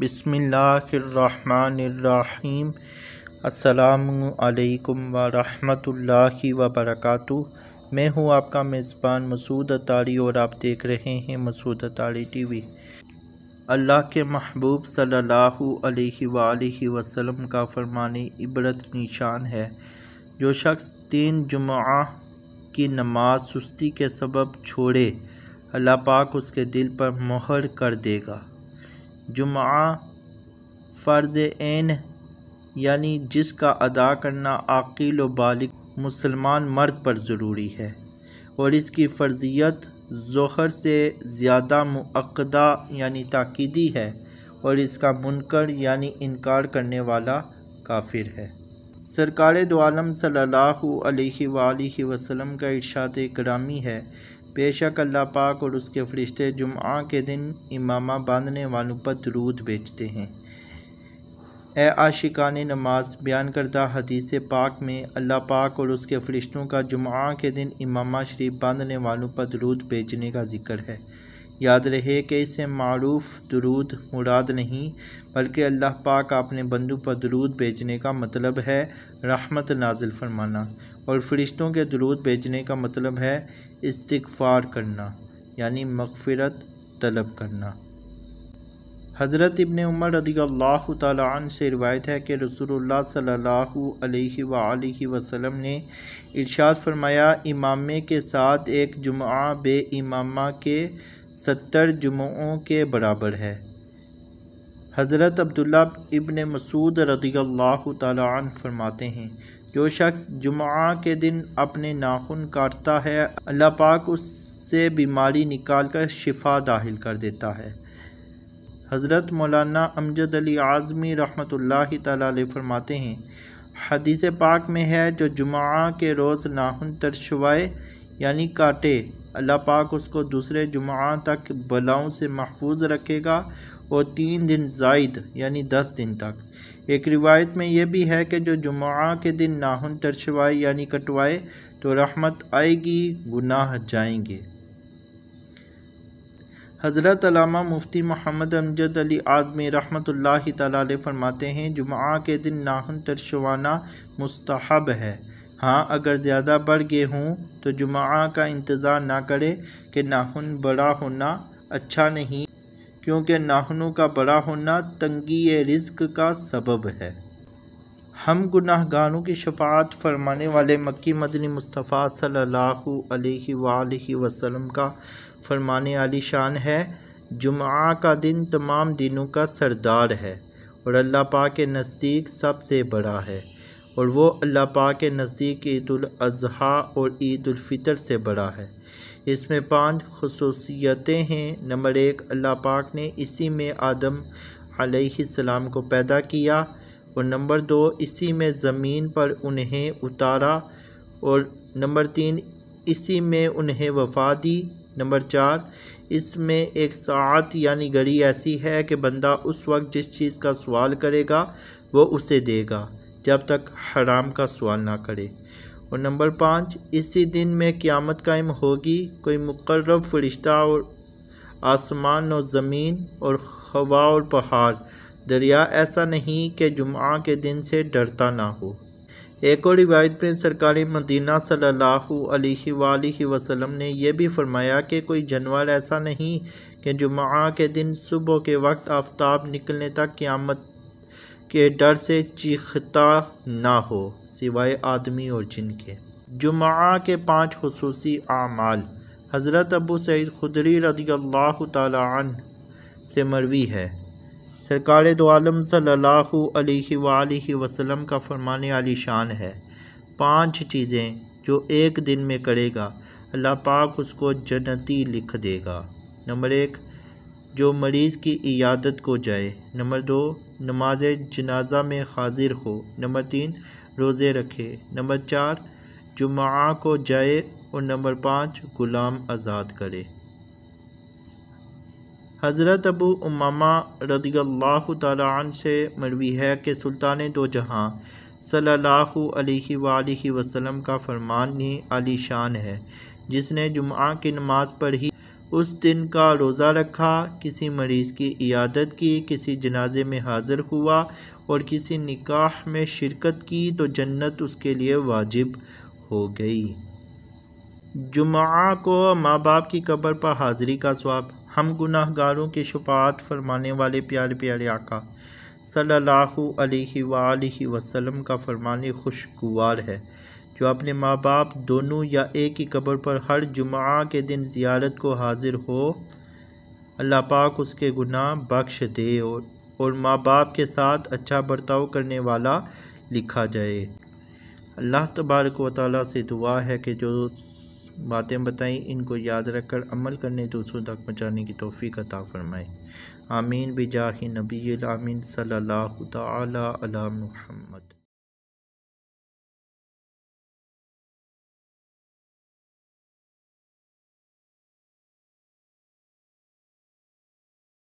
बसमीम् अल्लाम वरहमतुल्लाहि वबरकातु मैं हूं आपका मेज़बान मसूद अतारी और आप देख रहे हैं मसूद अतारी टीवी अल्लाह के महबूब सल्लल्लाहु अलैहि वसल्लम का फरमान इबरत निशान है जो शख्स तीन जुमा की नमाज सुस्ती के सबब छोड़े अल्लाह पाक उसके दिल पर मोहर कर देगा जुमा फ़र्ज़ एन यानी जिसका अदा करना आकिल व बालिग मुसलमान मर्द पर ज़रूरी है और इसकी फ़र्जियत ज़हर से ज़्यादा मुक्दा यानी ताकीदी है और इसका मुनकर यानी इनकार करने वाला काफिर है सरकार दो आलम सल्लल्लाहु अलैहि वसल्लम का इरशाद ग्रामी है बेशक अल्लाह पाक और उसके फ़रिश्ते जुम्आ के दिन इमामा बांधने वालों पर दरूद भेजते हैं ए आशिकान नमाज बयान करदा हदीस पाक में अल्लाह पाक और उसके फ़रिश्तों का जुम्आ के दिन इमामा शरीफ बांधने वालों पर दरूद भेजने का जिक्र है याद रहे कि इसे मरूफ दरूद मुराद नहीं बल्कि अल्लाह पाक अपने बंदू पर दरूद भेजने का मतलब है रहमत नाजिल फरमाना और फरिश्तों के दरूद भेजने का मतलब है इस्तफ़ार करना यानी मगफ़रत तलब करना हज़रत इबन उमर रदी अल्लाह तन से रवायत है कि रसूल सल्ला वसलम ने इर्शाद फरमाया इमामे के साथ एक जुमा बे इमामा के सत्तर जुमों के बराबर है हज़रत अब्दुल्ला इबन मसूद रदी अल्लाह तन फरमाते हैं जो शख्स जुमा के दिन अपने नाखून काटता है अल्लाह पाक उससे बीमारी निकाल कर शिफा दाखिल कर देता है हज़रत मौलाना अमजद अली आज़मी रहमत ला फरमाते हैं हदीस पाक में है जो जुमा के रोज़ नाहन तरशवाए यानी काटे अल्लाह पाक उसको दूसरे जुमा तक बलाओं से महफूज रखेगा और तीन दिन जायद यानी दस दिन तक एक रिवायत में यह भी है कि जो जुमा के दिन नाहन तरशवाए यानी कटवाए तो रहमत आएगी गुनाह जाएंगे हज़रत अलामा मुफ्ती मोहम्मद अमजद अली आज़मी रहमत ला फरमाते हैं जुमा के दिन नाहन तरशवाना मुस्तहब है हाँ अगर ज़्यादा बढ़ गए हों तो जुमा का इंतज़ार ना करें कि नाखून बड़ा होना अच्छा नहीं क्योंकि नाखनों का बड़ा होना तंगी रिज्क का सबब है हम गुनाहगारों की शफात फरमाने वाले मक्की मदनी मुस्तफ़ा सल्लल्लाहु अलैहि सल्ला वसल्लम का फरमाने आली शान है जुम्मा का दिन तमाम दिनों का सरदार है और अल्लाह पाक के नज़दीक सबसे बड़ा है और वो अल्लाह पाक के नज़दीक ईदाजी और ईदालफ़ितर से बड़ा है इसमें पांच खसूसियतें हैं नंबर एक अल्लाह पाक ने इसी में आदम सलाम को पैदा किया और नंबर दो इसी में ज़मीन पर उन्हें उतारा और नंबर तीन इसी में उन्हें वफा दी नंबर चार इसमें एक साथ यानी घड़ी ऐसी है कि बंदा उस वक्त जिस चीज़ का सवाल करेगा वो उसे देगा जब तक हराम का सवाल ना करे और नंबर पाँच इसी दिन में क़्यामत कायम होगी कोई मुकर फरिश्ता और आसमान और ज़मीन और हवा और पहाड़ दरिया ऐसा नहीं कि जुम्मा के दिन से डरता ना हो एक और रिवायत में सरकारी मदीना सल्लल्लाहु अलैहि सल्ला वसल्लम ने यह भी फरमाया कि कोई जानवर ऐसा नहीं कि जुम्मा के दिन सुबह के वक्त आफ्ताब निकलने तक क़्यामत के डर से चीखता ना हो सिवाय आदमी और जिन के जुम्मा के पांच खसूस आमाल हज़रत अबू सईद खुदरी रदी अल्लाह तन से मरवी है सरकार दो तो आलम का फरमान आली शान है पांच चीज़ें जो एक दिन में करेगा अल्लाह पाक उसको जन्नती लिख देगा नंबर एक जो मरीज़ की इयादत को जाए नंबर दो नमाज जनाजा में हाजिर हो नंबर तीन रोज़े रखे नंबर चार जुमा को जाए और नंबर पाँच ग़ुलाम आज़ाद करे हज़रत अबू उमामा रदील्ला तन से मरवी है कि सुल्तान दो जहाँ सल्ला वसलम का फरमान ही अली शान है जिसने जुम्मे की नमाज पर ही उस दिन का रोज़ा रखा किसी मरीज़ की इयादत की किसी जनाजे में हाज़िर हुआ और किसी निकाह में शिरकत की तो जन्नत उसके लिए वाजिब हो गई जुम्आ को माँ बाप की कब्र पर हाज़िरी का स्वाब हम गुनाहगारों के शफात फरमाने वाले प्यारे प्यारे आका सल्लल्लाहु अलैहि सल्ला वसल्लम का फरमान खुशगवार है जो अपने माँ बाप दोनों या एक ही कब्र पर हर जुमा के दिन ज़ियारत को हाजिर हो अल्लाह पाक उसके गुनाह बख्श दे और और माँ बाप के साथ अच्छा बर्ताव करने वाला लिखा जाए अल्लाह तबारक वाली से दुआ है कि जो बातें बताई इनको याद रखकर अमल करने दूसरों तक पहुँचाने की तोफ़ी का फ़रमाए आमीन बिजाह नबी आमीन सल्ला तला